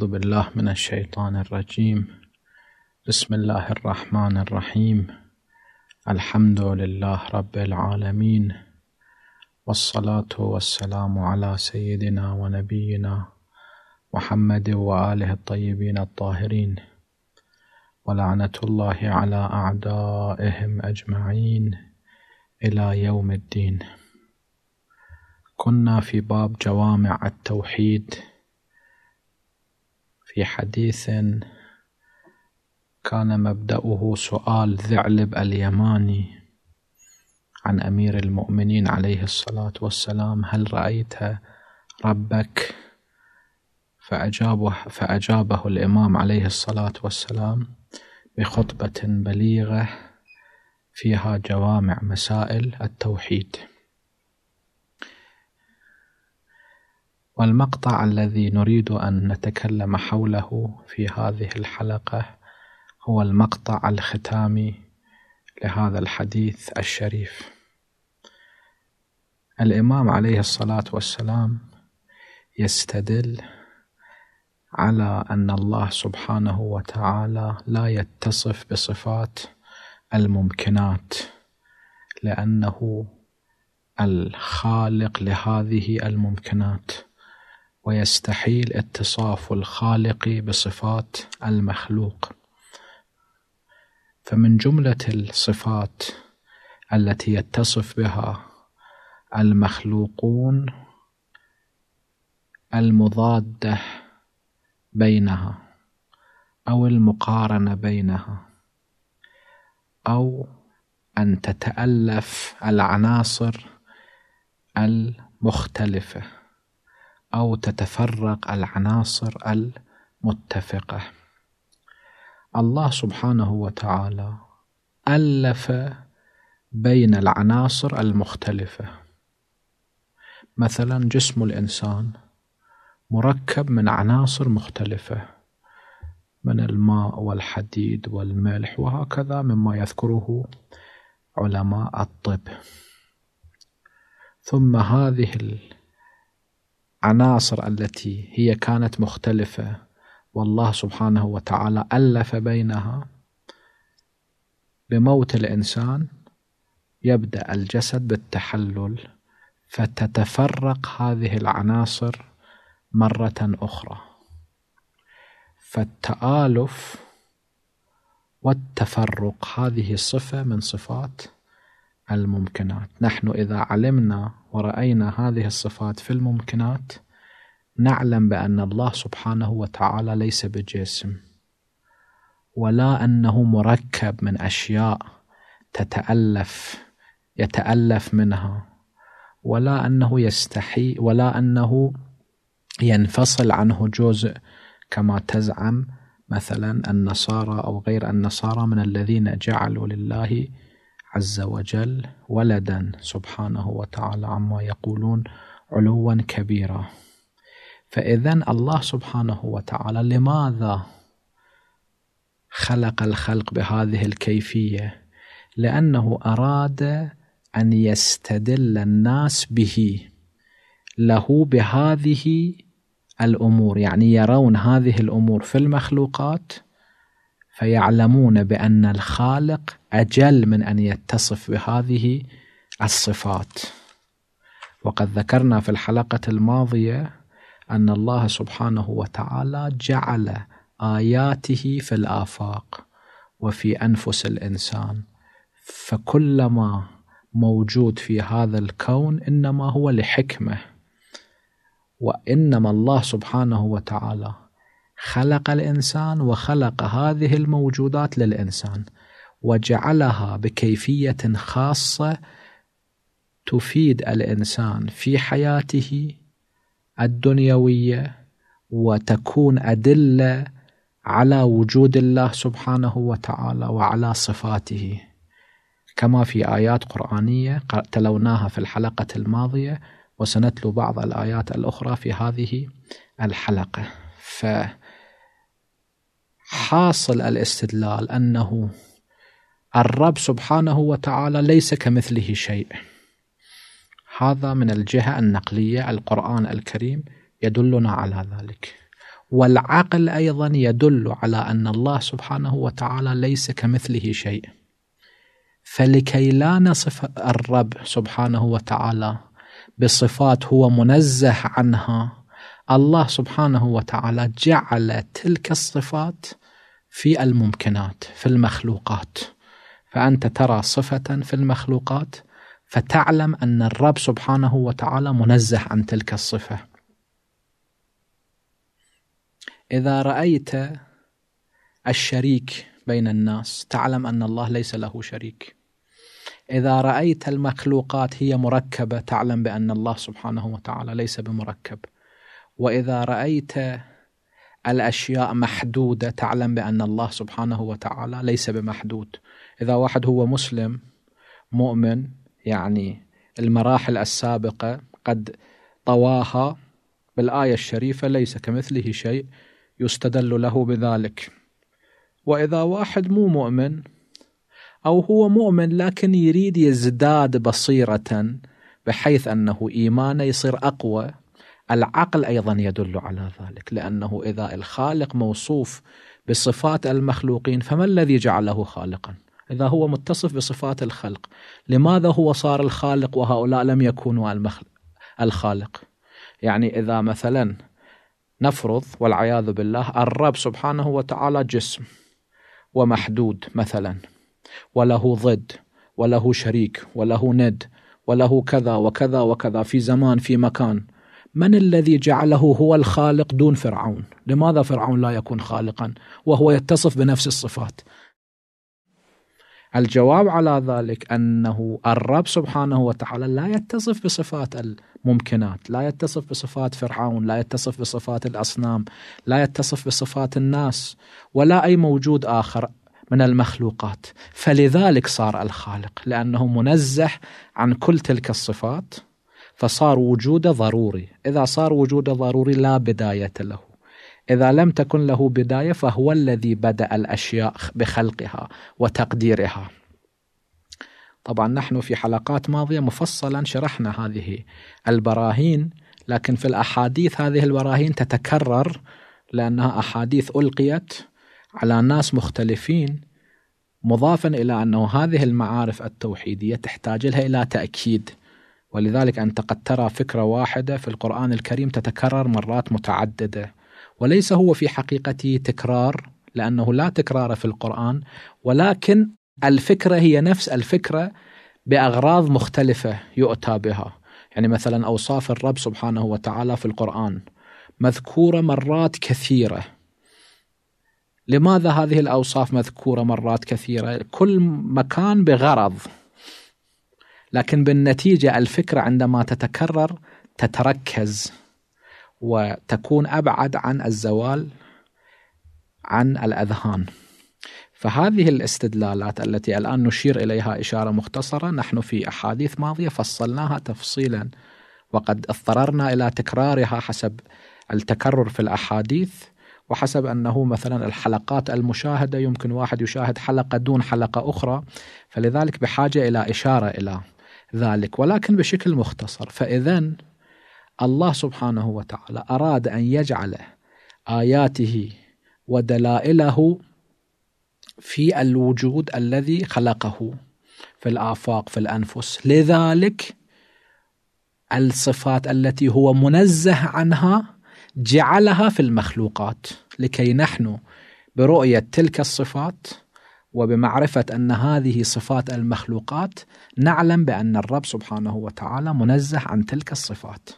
أعوذ بالله من الشيطان الرجيم بسم الله الرحمن الرحيم الحمد لله رب العالمين والصلاة والسلام على سيدنا ونبينا محمد وآله الطيبين الطاهرين ولعنة الله على أعدائهم أجمعين إلى يوم الدين كنا في باب جوامع التوحيد في حديث كان مبدأه سؤال ذعلب اليماني عن أمير المؤمنين عليه الصلاة والسلام هل رأيت ربك فأجابه, فأجابه الإمام عليه الصلاة والسلام بخطبة بليغة فيها جوامع مسائل التوحيد والمقطع الذي نريد أن نتكلم حوله في هذه الحلقة هو المقطع الختامي لهذا الحديث الشريف الإمام عليه الصلاة والسلام يستدل على أن الله سبحانه وتعالى لا يتصف بصفات الممكنات لأنه الخالق لهذه الممكنات ويستحيل اتصاف الخالق بصفات المخلوق فمن جملة الصفات التي يتصف بها المخلوقون المضادة بينها أو المقارنة بينها أو أن تتألف العناصر المختلفة أو تتفرق العناصر المتفقة الله سبحانه وتعالى ألف بين العناصر المختلفة مثلا جسم الإنسان مركب من عناصر مختلفة من الماء والحديد والملح وهكذا مما يذكره علماء الطب ثم هذه العناصر التي هي كانت مختلفة والله سبحانه وتعالى ألف بينها بموت الإنسان يبدأ الجسد بالتحلل فتتفرق هذه العناصر مرة أخرى فالتآلف والتفرق هذه صفة من صفات الممكنات نحن إذا علمنا ورأينا هذه الصفات في الممكنات نعلم بأن الله سبحانه وتعالى ليس بجسم ولا أنه مركب من أشياء تتألف يتألف منها ولا أنه يستحي ولا أنه ينفصل عنه جزء كما تزعم مثلا النصارى أو غير النصارى من الذين جعلوا لله عز وجل ولدا سبحانه وتعالى عما يقولون علوا كبيرا فإذا الله سبحانه وتعالى لماذا خلق الخلق بهذه الكيفية لأنه أراد أن يستدل الناس به له بهذه الأمور يعني يرون هذه الأمور في المخلوقات فيعلمون بأن الخالق أجل من أن يتصف بهذه الصفات وقد ذكرنا في الحلقة الماضية أن الله سبحانه وتعالى جعل آياته في الآفاق وفي أنفس الإنسان فكلما موجود في هذا الكون إنما هو لحكمة وإنما الله سبحانه وتعالى خلق الإنسان وخلق هذه الموجودات للإنسان وجعلها بكيفية خاصة تفيد الإنسان في حياته الدنيوية وتكون أدلة على وجود الله سبحانه وتعالى وعلى صفاته كما في آيات قرآنية تلوناها في الحلقة الماضية وسنتلو بعض الآيات الأخرى في هذه الحلقة ف حاصل الاستدلال انه الرب سبحانه وتعالى ليس كمثله شيء هذا من الجهه النقليه القران الكريم يدلنا على ذلك والعقل ايضا يدل على ان الله سبحانه وتعالى ليس كمثله شيء فلكي لا نصف الرب سبحانه وتعالى بصفات هو منزه عنها الله سبحانه وتعالى جعل تلك الصفات في الممكنات في المخلوقات فأنت ترى صفة في المخلوقات فتعلم أن الرب سبحانه وتعالى منزه عن تلك الصفة إذا رأيت الشريك بين الناس تعلم أن الله ليس له شريك إذا رأيت المخلوقات هي مركبة تعلم بأن الله سبحانه وتعالى ليس بمركب وإذا رأيت الأشياء محدودة تعلم بأن الله سبحانه وتعالى ليس بمحدود إذا واحد هو مسلم مؤمن يعني المراحل السابقة قد طواها بالآية الشريفة ليس كمثله شيء يستدل له بذلك وإذا واحد مو مؤمن أو هو مؤمن لكن يريد يزداد بصيرة بحيث أنه إيمانه يصير أقوى العقل ايضا يدل على ذلك لانه اذا الخالق موصوف بصفات المخلوقين فما الذي جعله خالقا؟ إذا هو متصف بصفات الخلق لماذا هو صار الخالق وهؤلاء لم يكونوا الخالق يعني إذا مثلا نفرض والعياذ بالله الرب سبحانه وتعالى جسم ومحدود مثلا وله ضد وله شريك وله ند وله كذا وكذا وكذا في زمان في مكان من الذي جعله هو الخالق دون فرعون لماذا فرعون لا يكون خالقا وهو يتصف بنفس الصفات الجواب على ذلك انه الرب سبحانه وتعالى لا يتصف بصفات الممكنات، لا يتصف بصفات فرعون، لا يتصف بصفات الاصنام، لا يتصف بصفات الناس، ولا اي موجود اخر من المخلوقات، فلذلك صار الخالق، لانه منزه عن كل تلك الصفات فصار وجوده ضروري إذا صار وجوده ضروري لا بداية له إذا لم تكن له بداية فهو الذي بدأ الأشياء بخلقها وتقديرها طبعا نحن في حلقات ماضية مفصلا شرحنا هذه البراهين لكن في الأحاديث هذه البراهين تتكرر لأنها أحاديث ألقيت على ناس مختلفين مضافا إلى أنه هذه المعارف التوحيدية تحتاج لها إلى تأكيد ولذلك أنت قد ترى فكرة واحدة في القرآن الكريم تتكرر مرات متعددة وليس هو في حقيقته تكرار لأنه لا تكرار في القرآن ولكن الفكرة هي نفس الفكرة بأغراض مختلفة يؤتى بها يعني مثلا أوصاف الرب سبحانه وتعالى في القرآن مذكورة مرات كثيرة لماذا هذه الأوصاف مذكورة مرات كثيرة كل مكان بغرض لكن بالنتيجه الفكره عندما تتكرر تتركز وتكون ابعد عن الزوال عن الاذهان. فهذه الاستدلالات التي الان نشير اليها اشاره مختصره نحن في احاديث ماضيه فصلناها تفصيلا وقد اضطررنا الى تكرارها حسب التكرر في الاحاديث وحسب انه مثلا الحلقات المشاهده يمكن واحد يشاهد حلقه دون حلقه اخرى فلذلك بحاجه الى اشاره الى ذلك ولكن بشكل مختصر فإذا الله سبحانه وتعالى أراد أن يجعل آياته ودلائله في الوجود الذي خلقه في الآفاق في الأنفس لذلك الصفات التي هو منزه عنها جعلها في المخلوقات لكي نحن برؤية تلك الصفات وبمعرفة أن هذه صفات المخلوقات نعلم بأن الرب سبحانه وتعالى منزه عن تلك الصفات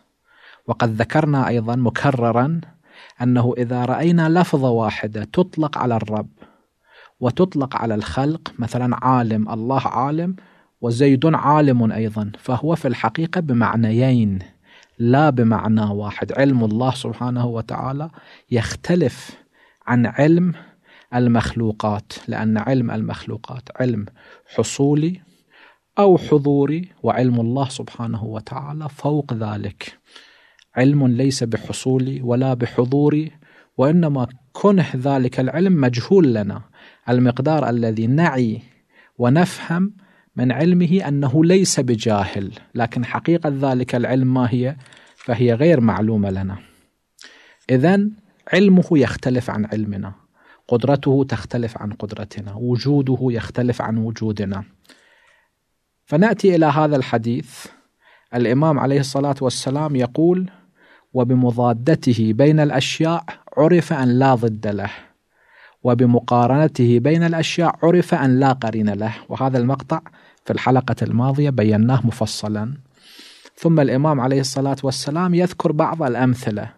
وقد ذكرنا أيضا مكررا أنه إذا رأينا لفظة واحدة تطلق على الرب وتطلق على الخلق مثلا عالم الله عالم وزيد عالم أيضا فهو في الحقيقة بمعنيين لا بمعنى واحد علم الله سبحانه وتعالى يختلف عن علم المخلوقات لأن علم المخلوقات علم حصولي أو حضوري وعلم الله سبحانه وتعالى فوق ذلك علم ليس بحصولي ولا بحضوري وإنما كنه ذلك العلم مجهول لنا المقدار الذي نعي ونفهم من علمه أنه ليس بجاهل لكن حقيقة ذلك العلم ما هي فهي غير معلومة لنا إذا علمه يختلف عن علمنا قدرته تختلف عن قدرتنا وجوده يختلف عن وجودنا فناتي الى هذا الحديث الامام عليه الصلاه والسلام يقول وبمضادته بين الاشياء عرف ان لا ضد له وبمقارنته بين الاشياء عرف ان لا قرين له وهذا المقطع في الحلقه الماضيه بيناه مفصلا ثم الامام عليه الصلاه والسلام يذكر بعض الامثله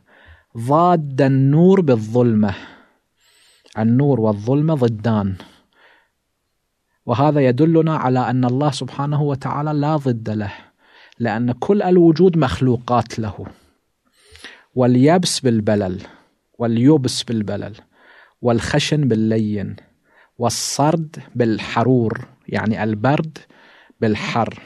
ضاد النور بالظلمه النور والظلمة ضدان وهذا يدلنا على أن الله سبحانه وتعالى لا ضد له لأن كل الوجود مخلوقات له واليبس بالبلل واليبس بالبلل والخشن باللين والصرد بالحرور يعني البرد بالحر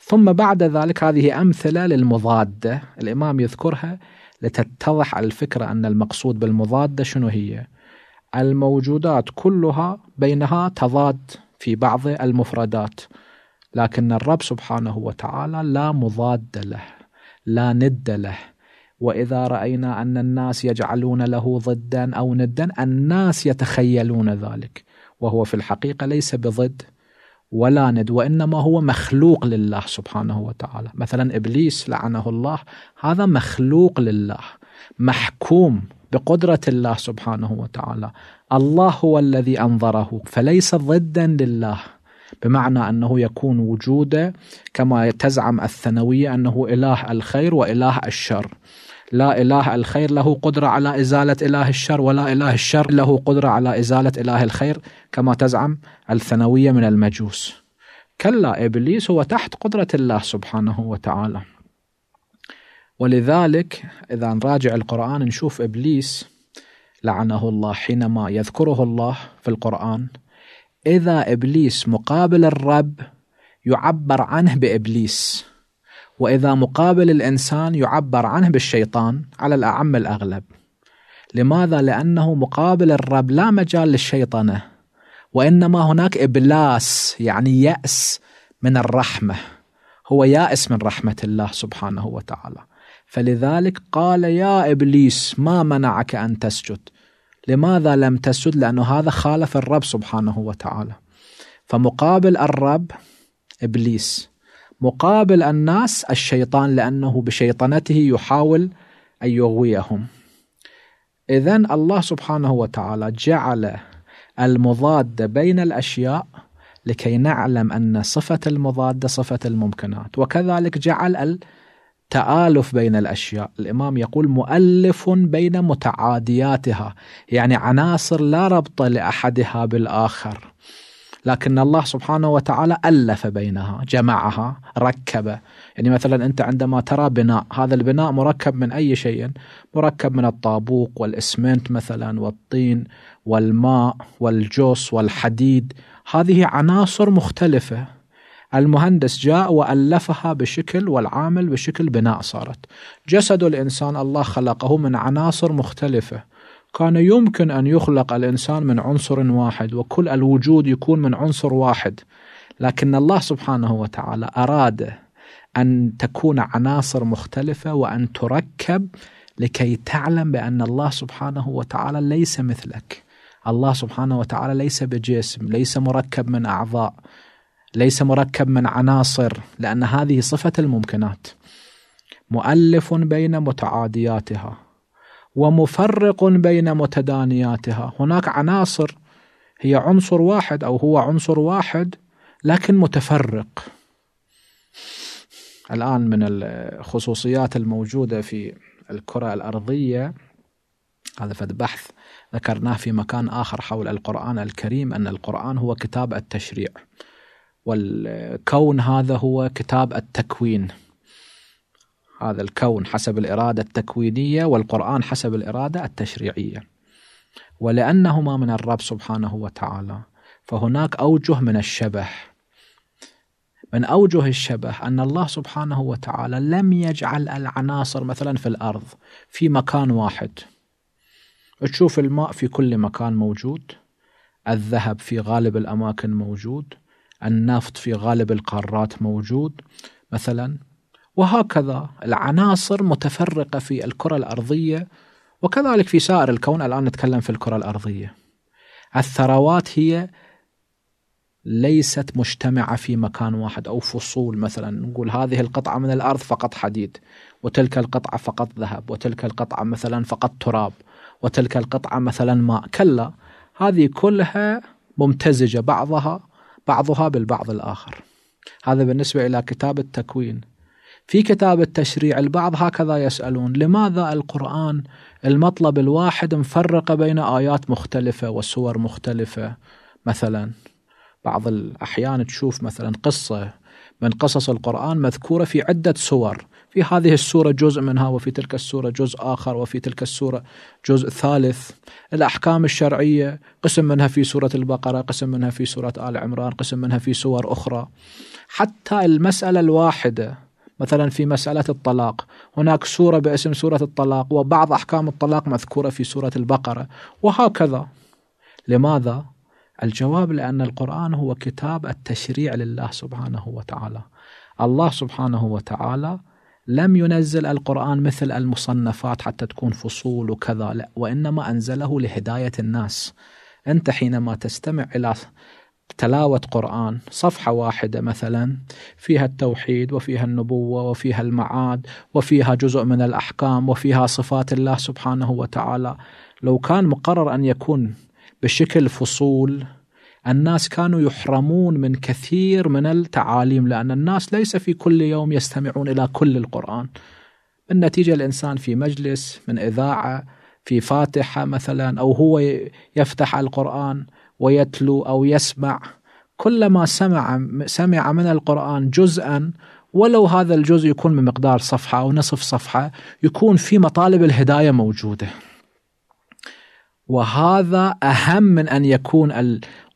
ثم بعد ذلك هذه أمثلة للمضادة الإمام يذكرها لتتضح الفكرة أن المقصود بالمضادة شنو هي؟ الموجودات كلها بينها تضاد في بعض المفردات لكن الرب سبحانه وتعالى لا مضاد له لا ند له واذا راينا ان الناس يجعلون له ضدا او ندا الناس يتخيلون ذلك وهو في الحقيقه ليس بضد ولا ند وانما هو مخلوق لله سبحانه وتعالى مثلا ابليس لعنه الله هذا مخلوق لله محكوم بقدرة الله سبحانه وتعالى الله هو الذي أنظره فليس ضدا لله بمعنى أنه يكون وجوده كما تزعم الثانوية أنه إله الخير وإله الشر لا إله الخير له قدرة على إزالة إله الشر ولا إله الشر له قدرة على إزالة إله الخير كما تزعم الثانوية من المجوس كلا إبليس هو تحت قدرة الله سبحانه وتعالى ولذلك إذا نراجع القرآن نشوف إبليس لعنه الله حينما يذكره الله في القرآن إذا إبليس مقابل الرب يعبر عنه بإبليس وإذا مقابل الإنسان يعبر عنه بالشيطان على الأعم الأغلب لماذا؟ لأنه مقابل الرب لا مجال للشيطنة وإنما هناك إبلاس يعني يأس من الرحمة هو يائس من رحمة الله سبحانه وتعالى فلذلك قال يا إبليس ما منعك أن تسجد لماذا لم تسجد لأنه هذا خالف الرب سبحانه وتعالى فمقابل الرب إبليس مقابل الناس الشيطان لأنه بشيطنته يحاول أن يغويهم إذا الله سبحانه وتعالى جعل المضادة بين الأشياء لكي نعلم أن صفة المضادة صفة الممكنات وكذلك جعل تآلف بين الأشياء الإمام يقول مؤلف بين متعادياتها يعني عناصر لا ربط لأحدها بالآخر لكن الله سبحانه وتعالى ألف بينها جمعها ركب يعني مثلا أنت عندما ترى بناء هذا البناء مركب من أي شيء مركب من الطابوق والإسمنت مثلا والطين والماء والجوس والحديد هذه عناصر مختلفة المهندس جاء وألفها بشكل والعامل بشكل بناء صارت جسد الإنسان الله خلقه من عناصر مختلفة كان يمكن أن يخلق الإنسان من عنصر واحد وكل الوجود يكون من عنصر واحد لكن الله سبحانه وتعالى أراد أن تكون عناصر مختلفة وأن تركب لكي تعلم بأن الله سبحانه وتعالى ليس مثلك الله سبحانه وتعالى ليس بجسم ليس مركب من أعضاء ليس مركب من عناصر لأن هذه صفة الممكنات مؤلف بين متعادياتها ومفرق بين متدانياتها هناك عناصر هي عنصر واحد أو هو عنصر واحد لكن متفرق الآن من الخصوصيات الموجودة في الكرة الأرضية هذا فد بحث ذكرناه في مكان آخر حول القرآن الكريم أن القرآن هو كتاب التشريع والكون هذا هو كتاب التكوين هذا الكون حسب الإرادة التكوينية والقرآن حسب الإرادة التشريعية ولأنهما من الرب سبحانه وتعالى فهناك أوجه من الشبه من أوجه الشبه أن الله سبحانه وتعالى لم يجعل العناصر مثلا في الأرض في مكان واحد تشوف الماء في كل مكان موجود الذهب في غالب الأماكن موجود النفط في غالب القارات موجود مثلا وهكذا العناصر متفرقة في الكرة الأرضية وكذلك في سائر الكون الآن نتكلم في الكرة الأرضية الثروات هي ليست مجتمعة في مكان واحد أو فصول مثلا نقول هذه القطعة من الأرض فقط حديد وتلك القطعة فقط ذهب وتلك القطعة مثلا فقط تراب وتلك القطعة مثلا ماء كلا هذه كلها ممتزجة بعضها بعضها بالبعض الآخر هذا بالنسبة إلى كتاب التكوين في كتاب التشريع البعض هكذا يسألون لماذا القرآن المطلب الواحد مفرق بين آيات مختلفة وسور مختلفة مثلا بعض الأحيان تشوف مثلا قصة من قصص القرآن مذكورة في عدة سور في هذه السورة جزء منها وفي تلك السورة جزء آخر وفي تلك السورة جزء ثالث الأحكام الشرعية قسم منها في سورة البقرة قسم منها في سورة آل عمران قسم منها في سور أخرى حتى المسألة الواحدة مثلا في مسألة الطلاق هناك سورة باسم سورة الطلاق وبعض أحكام الطلاق مذكورة في سورة البقرة وهكذا لماذا؟ الجواب لأن القرآن هو كتاب التشريع لله سبحانه وتعالى الله سبحانه وتعالى لم ينزل القرآن مثل المصنفات حتى تكون فصول وكذا لا وإنما أنزله لهداية الناس أنت حينما تستمع إلى تلاوة قرآن صفحة واحدة مثلا فيها التوحيد وفيها النبوة وفيها المعاد وفيها جزء من الأحكام وفيها صفات الله سبحانه وتعالى لو كان مقرر أن يكون بشكل فصول الناس كانوا يحرمون من كثير من التعاليم لأن الناس ليس في كل يوم يستمعون إلى كل القرآن النتيجة الإنسان في مجلس من إذاعة في فاتحة مثلا أو هو يفتح القرآن ويتلو أو يسمع كلما سمع سمع من القرآن جزءا ولو هذا الجزء يكون بمقدار صفحة أو نصف صفحة يكون في مطالب الهداية موجودة وهذا أهم من أن يكون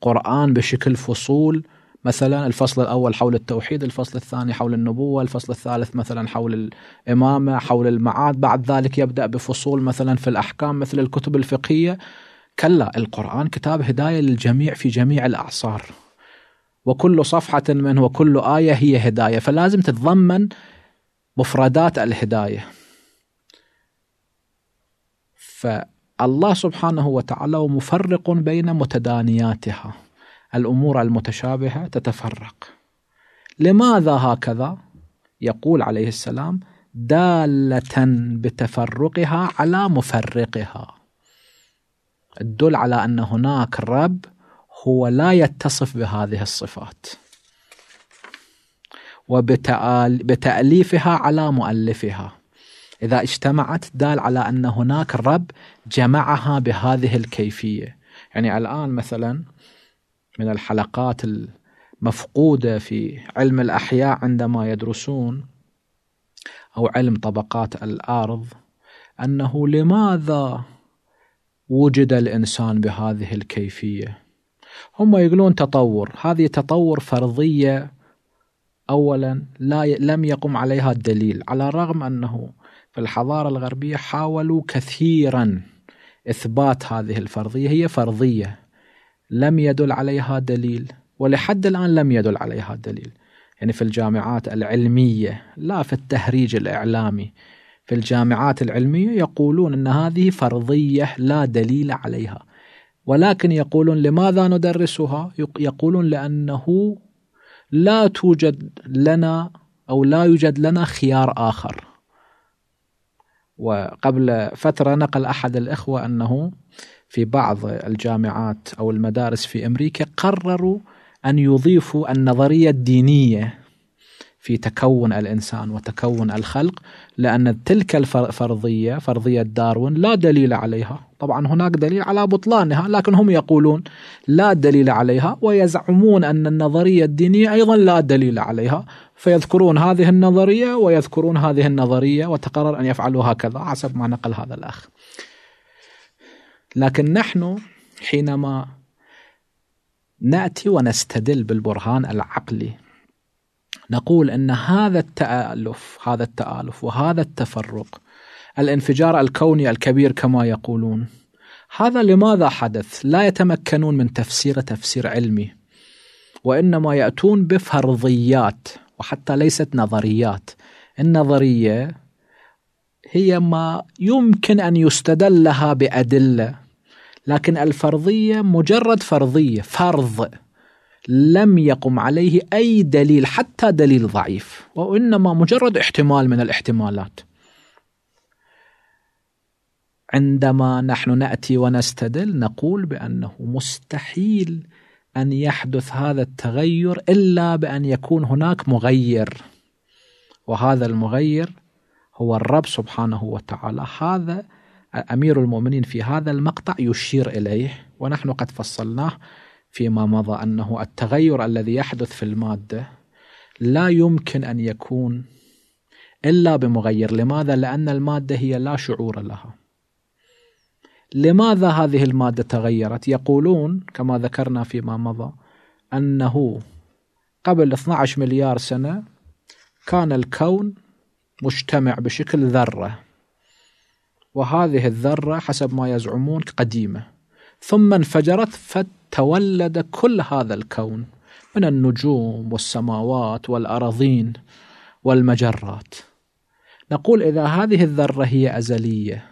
قرآن بشكل فصول مثلا الفصل الأول حول التوحيد الفصل الثاني حول النبوة الفصل الثالث مثلا حول الإمامة حول المعاد بعد ذلك يبدأ بفصول مثلا في الأحكام مثل الكتب الفقهية كلا القرآن كتاب هداية للجميع في جميع الأعصار وكل صفحة منه وكل آية هي هداية فلازم تتضمن مفردات الهداية ف الله سبحانه وتعالى مفرق بين متدانياتها الامور المتشابهه تتفرق لماذا هكذا يقول عليه السلام داله بتفرقها على مفرقها تدل على ان هناك رب هو لا يتصف بهذه الصفات وبتأليفها على مؤلفها إذا اجتمعت دال على أن هناك رب جمعها بهذه الكيفية يعني الآن مثلا من الحلقات المفقودة في علم الأحياء عندما يدرسون أو علم طبقات الأرض أنه لماذا وجد الإنسان بهذه الكيفية هم يقولون تطور هذه تطور فرضية أولا لا لم يقم عليها الدليل على الرغم أنه في الحضارة الغربية حاولوا كثيرا إثبات هذه الفرضية هي فرضية لم يدل عليها دليل ولحد الآن لم يدل عليها دليل يعني في الجامعات العلمية لا في التهريج الإعلامي في الجامعات العلمية يقولون أن هذه فرضية لا دليل عليها ولكن يقولون لماذا ندرسها يقولون لأنه لا توجد لنا أو لا يوجد لنا خيار آخر وقبل فترة نقل أحد الإخوة أنه في بعض الجامعات أو المدارس في أمريكا قرروا أن يضيفوا النظرية الدينية في تكون الإنسان وتكون الخلق لأن تلك الفرضية فرضية داروين لا دليل عليها طبعا هناك دليل على بطلانها لكن هم يقولون لا دليل عليها ويزعمون أن النظرية الدينية أيضا لا دليل عليها فيذكرون هذه النظريه ويذكرون هذه النظريه وتقرر ان يفعلوا هكذا حسب ما نقل هذا الاخ. لكن نحن حينما ناتي ونستدل بالبرهان العقلي نقول ان هذا التالف هذا التالف وهذا التفرق الانفجار الكوني الكبير كما يقولون هذا لماذا حدث؟ لا يتمكنون من تفسيره تفسير علمي وانما ياتون بفرضيات وحتى ليست نظريات النظريه هي ما يمكن ان يستدل لها بادله لكن الفرضيه مجرد فرضيه فرض لم يقم عليه اي دليل حتى دليل ضعيف وانما مجرد احتمال من الاحتمالات عندما نحن ناتي ونستدل نقول بانه مستحيل أن يحدث هذا التغير إلا بأن يكون هناك مغير وهذا المغير هو الرب سبحانه وتعالى هذا أمير المؤمنين في هذا المقطع يشير إليه ونحن قد فصلناه فيما مضى أنه التغير الذي يحدث في المادة لا يمكن أن يكون إلا بمغير لماذا؟ لأن المادة هي لا شعور لها لماذا هذه المادة تغيرت؟ يقولون كما ذكرنا فيما مضى أنه قبل 12 مليار سنة كان الكون مجتمع بشكل ذرة وهذه الذرة حسب ما يزعمون قديمة ثم انفجرت فتولد كل هذا الكون من النجوم والسماوات والأراضين والمجرات نقول إذا هذه الذرة هي أزلية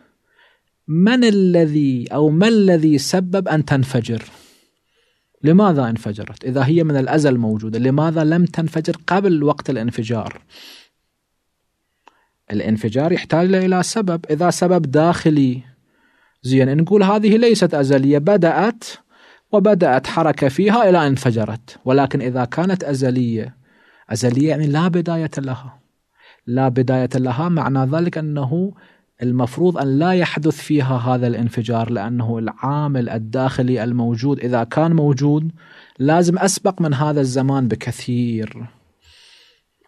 من الذي أو ما الذي سبب أن تنفجر لماذا انفجرت إذا هي من الأزل موجودة لماذا لم تنفجر قبل وقت الانفجار الانفجار يحتاج إلى سبب إذا سبب داخلي زين نقول هذه ليست أزلية بدأت وبدأت حركة فيها إلى أن انفجرت ولكن إذا كانت أزلية أزلية يعني لا بداية لها لا بداية لها معنى ذلك أنه المفروض ان لا يحدث فيها هذا الانفجار لانه العامل الداخلي الموجود اذا كان موجود لازم اسبق من هذا الزمان بكثير.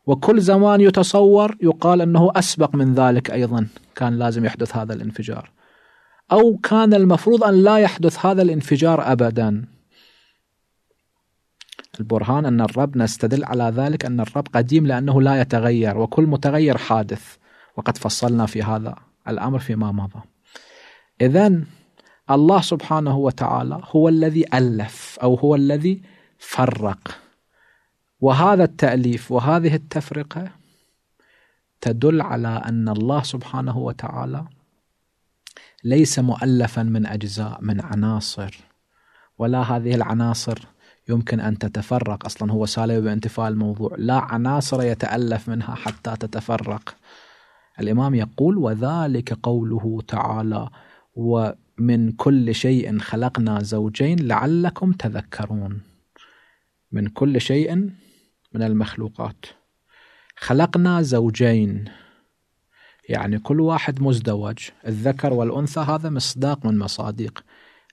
وكل زمان يتصور يقال انه اسبق من ذلك ايضا كان لازم يحدث هذا الانفجار. او كان المفروض ان لا يحدث هذا الانفجار ابدا. البرهان ان الرب نستدل على ذلك ان الرب قديم لانه لا يتغير وكل متغير حادث وقد فصلنا في هذا الأمر فيما مضى إذا الله سبحانه وتعالى هو الذي ألف أو هو الذي فرق وهذا التأليف وهذه التفرقة تدل على أن الله سبحانه وتعالى ليس مؤلفا من أجزاء من عناصر ولا هذه العناصر يمكن أن تتفرق أصلا هو سالب بانتفاء الموضوع لا عناصر يتألف منها حتى تتفرق الإمام يقول وذلك قوله تعالى ومن كل شيء خلقنا زوجين لعلكم تذكرون من كل شيء من المخلوقات خلقنا زوجين يعني كل واحد مزدوج الذكر والأنثى هذا مصداق من مصادق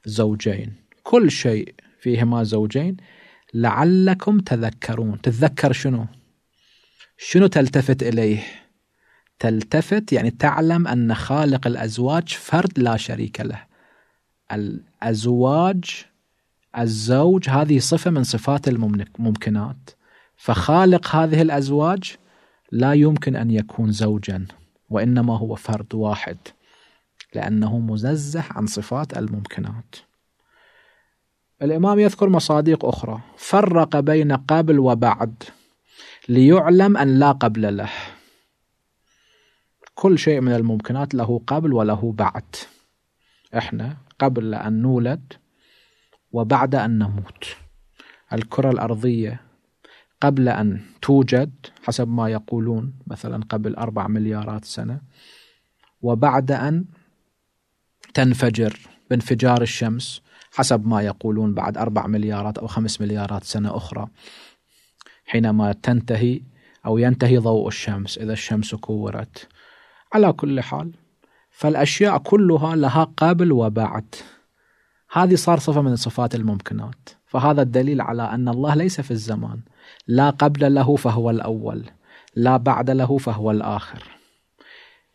زوجين كل شيء فيهما زوجين لعلكم تذكرون تتذكر شنو شنو تلتفت إليه تلتفت يعني تعلم أن خالق الأزواج فرد لا شريك له الأزواج الزوج هذه صفة من صفات الممكنات فخالق هذه الأزواج لا يمكن أن يكون زوجا وإنما هو فرد واحد لأنه مززح عن صفات الممكنات الإمام يذكر مصادق أخرى فرق بين قبل وبعد ليعلم أن لا قبل له كل شيء من الممكنات له قبل وله بعد احنا قبل ان نولد وبعد ان نموت الكره الارضيه قبل ان توجد حسب ما يقولون مثلا قبل اربع مليارات سنه وبعد ان تنفجر بانفجار الشمس حسب ما يقولون بعد أربع مليارات أو خمس مليارات سنة أخرى حينما تنتهي أو ينتهي ضوء الشمس إذا الشمس كورت على كل حال فالأشياء كلها لها قبل وبعد هذه صار صفة من صفات الممكنات فهذا الدليل على أن الله ليس في الزمان لا قبل له فهو الأول لا بعد له فهو الآخر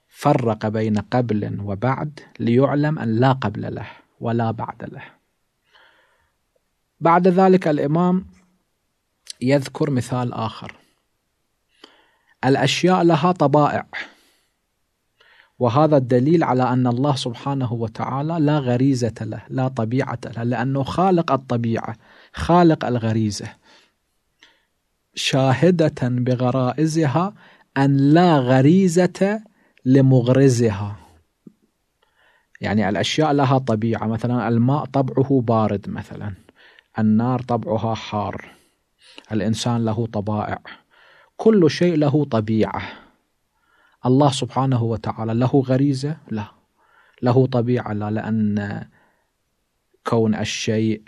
فرق بين قبل وبعد ليعلم أن لا قبل له ولا بعد له بعد ذلك الإمام يذكر مثال آخر الأشياء لها طبائع وهذا الدليل على ان الله سبحانه وتعالى لا غريزه له، لا طبيعه له، لانه خالق الطبيعه، خالق الغريزه. شاهده بغرائزها ان لا غريزه لمغرزها. يعني الاشياء لها طبيعه، مثلا الماء طبعه بارد مثلا، النار طبعها حار، الانسان له طبائع، كل شيء له طبيعه. الله سبحانه وتعالى له غريزة لا له طبيعة لا لأن كون الشيء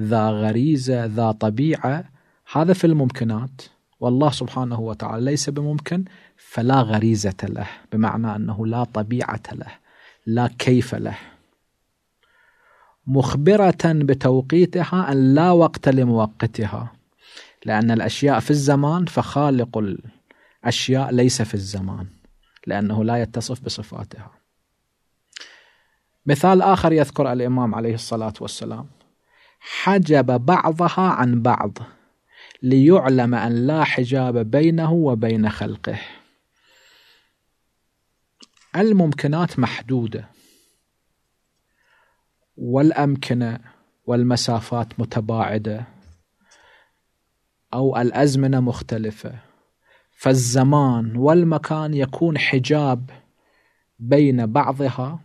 ذا غريزة ذا طبيعة هذا في الممكنات والله سبحانه وتعالى ليس بممكن فلا غريزة له بمعنى أنه لا طبيعة له لا كيف له مخبرة بتوقيتها أن لا وقت لموقتها لأن الأشياء في الزمان فخالق الأشياء ليس في الزمان لأنه لا يتصف بصفاتها مثال آخر يذكر الإمام عليه الصلاة والسلام حجب بعضها عن بعض ليعلم أن لا حجاب بينه وبين خلقه الممكنات محدودة والأمكنة والمسافات متباعدة أو الأزمنة مختلفة فالزمان والمكان يكون حجاب بين بعضها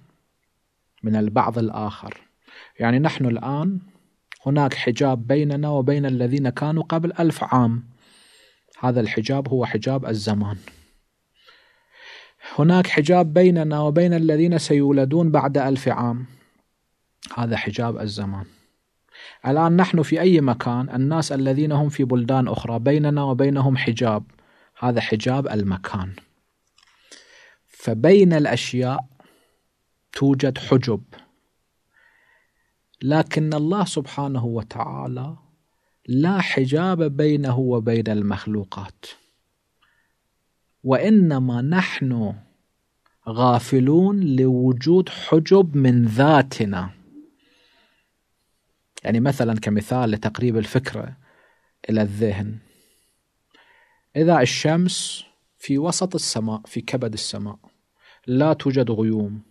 من البعض الآخر يعني نحن الآن هناك حجاب بيننا وبين الذين كانوا قبل ألف عام هذا الحجاب هو حجاب الزمان هناك حجاب بيننا وبين الذين سيولدون بعد ألف عام هذا حجاب الزمان الآن نحن في أي مكان الناس الذين هم في بلدان أخرى بيننا وبينهم حجاب هذا حجاب المكان فبين الاشياء توجد حجب لكن الله سبحانه وتعالى لا حجاب بينه وبين المخلوقات وانما نحن غافلون لوجود حجب من ذاتنا يعني مثلا كمثال لتقريب الفكره الى الذهن إذا الشمس في وسط السماء في كبد السماء لا توجد غيوم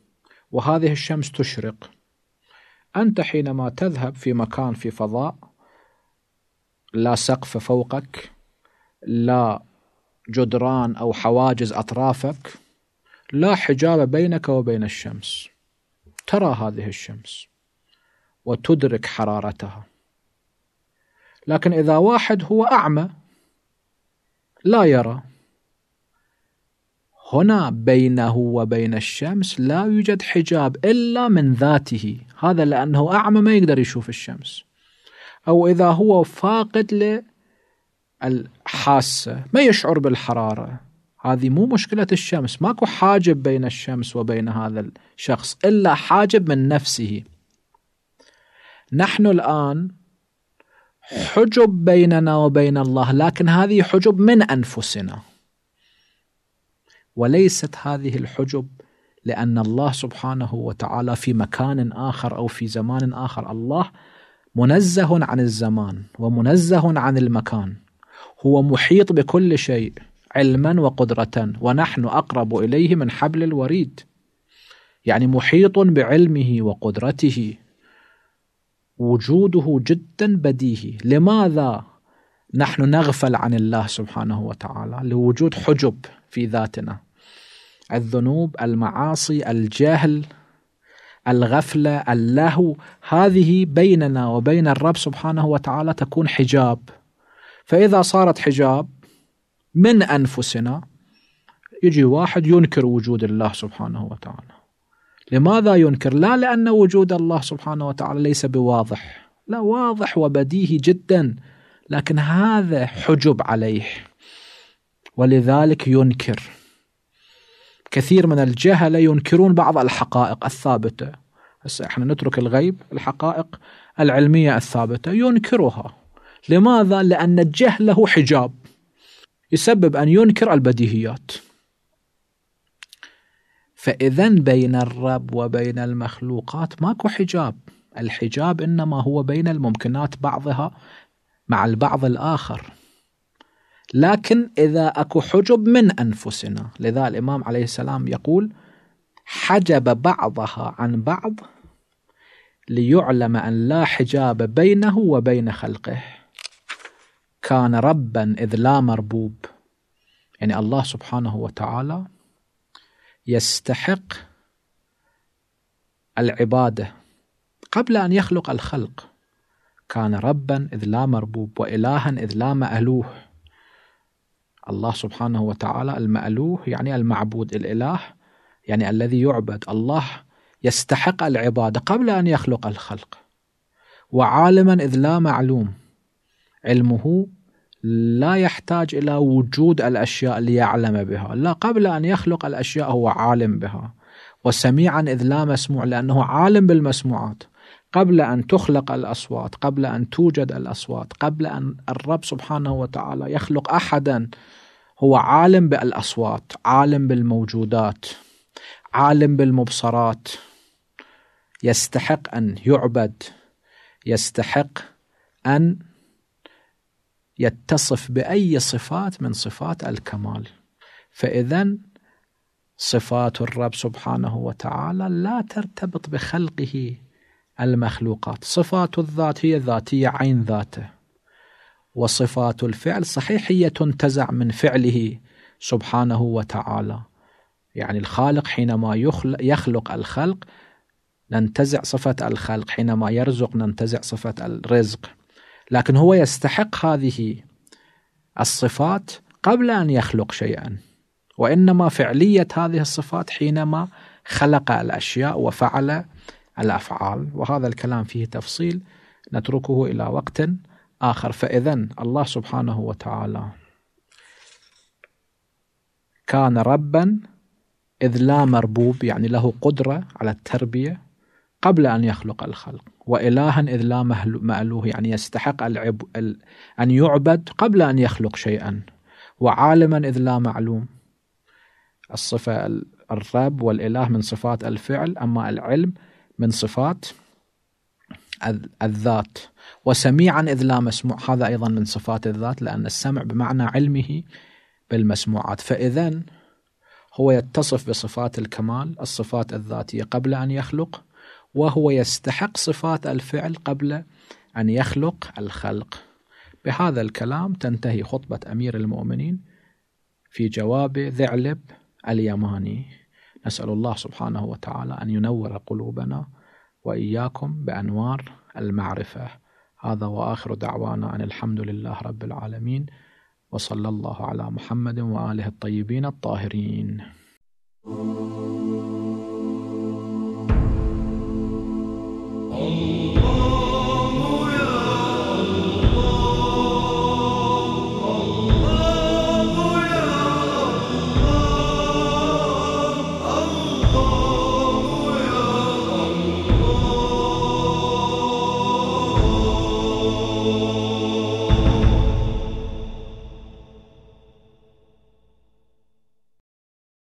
وهذه الشمس تشرق أنت حينما تذهب في مكان في فضاء لا سقف فوقك لا جدران أو حواجز أطرافك لا حجاب بينك وبين الشمس ترى هذه الشمس وتدرك حرارتها لكن إذا واحد هو أعمى لا يرى هنا بينه وبين الشمس لا يوجد حجاب إلا من ذاته هذا لأنه أعمى ما يقدر يشوف الشمس أو إذا هو فاقد للحاسة ما يشعر بالحرارة هذه مو مشكلة الشمس ماكو حاجب بين الشمس وبين هذا الشخص إلا حاجب من نفسه نحن الآن حجب بيننا وبين الله لكن هذه حجب من أنفسنا وليست هذه الحجب لأن الله سبحانه وتعالى في مكان آخر أو في زمان آخر الله منزه عن الزمان ومنزه عن المكان هو محيط بكل شيء علما وقدرة ونحن أقرب إليه من حبل الوريد يعني محيط بعلمه وقدرته وجوده جدا بديهي لماذا نحن نغفل عن الله سبحانه وتعالى لوجود حجب في ذاتنا الذنوب المعاصي الجهل الغفله اللهو هذه بيننا وبين الرب سبحانه وتعالى تكون حجاب فاذا صارت حجاب من انفسنا يجي واحد ينكر وجود الله سبحانه وتعالى لماذا ينكر؟ لا لأن وجود الله سبحانه وتعالى ليس بواضح لا واضح وبديهي جدا لكن هذا حجب عليه ولذلك ينكر كثير من الجهلة ينكرون بعض الحقائق الثابتة هسه احنا نترك الغيب الحقائق العلمية الثابتة ينكرها لماذا؟ لأن الجهل له حجاب يسبب أن ينكر البديهيات فإذا بين الرب وبين المخلوقات ماكو حجاب الحجاب إنما هو بين الممكنات بعضها مع البعض الآخر لكن إذا أكو حجب من أنفسنا لذا الإمام عليه السلام يقول حجب بعضها عن بعض ليعلم أن لا حجاب بينه وبين خلقه كان ربا إذ لا مربوب يعني الله سبحانه وتعالى يستحق العباده قبل ان يخلق الخلق كان ربا اذ لا مربوب والها اذ لا مالوه الله سبحانه وتعالى المالوه يعني المعبود الاله يعني الذي يعبد الله يستحق العباده قبل ان يخلق الخلق وعالما اذ لا معلوم علمه لا يحتاج الى وجود الاشياء ليعلم بها، لا قبل ان يخلق الاشياء هو عالم بها، وسميعا اذ لا مسموع لانه عالم بالمسموعات، قبل ان تخلق الاصوات، قبل ان توجد الاصوات، قبل ان الرب سبحانه وتعالى يخلق احدا هو عالم بالاصوات، عالم بالموجودات، عالم بالمبصرات، يستحق ان يعبد، يستحق ان يتصف باي صفات من صفات الكمال فاذا صفات الرب سبحانه وتعالى لا ترتبط بخلقه المخلوقات صفات الذات هي ذاتيه عين ذاته وصفات الفعل صحيح هي تنتزع من فعله سبحانه وتعالى يعني الخالق حينما يخلق, الخلق ننتزع صفة الخلق حينما يرزق ننتزع صفة الرزق لكن هو يستحق هذه الصفات قبل ان يخلق شيئا وانما فعليه هذه الصفات حينما خلق الاشياء وفعل الافعال وهذا الكلام فيه تفصيل نتركه الى وقت اخر فاذا الله سبحانه وتعالى كان ربا اذ لا مربوب يعني له قدره على التربيه قبل ان يخلق الخلق وإلها إذ لا مألوه يعني يستحق العب أن يعبد قبل أن يخلق شيئا وعالما إذ لا معلوم الصفة الرب والإله من صفات الفعل أما العلم من صفات الذات وسميعا إذ لا مسموع هذا أيضا من صفات الذات لأن السمع بمعنى علمه بالمسموعات فإذا هو يتصف بصفات الكمال الصفات الذاتية قبل أن يخلق وهو يستحق صفات الفعل قبل أن يخلق الخلق بهذا الكلام تنتهي خطبة أمير المؤمنين في جواب ذعلب اليماني نسأل الله سبحانه وتعالى أن ينور قلوبنا وإياكم بأنوار المعرفة هذا وآخر دعوانا أن الحمد لله رب العالمين وصلى الله على محمد وآله الطيبين الطاهرين Allah. Oh, oh, oh.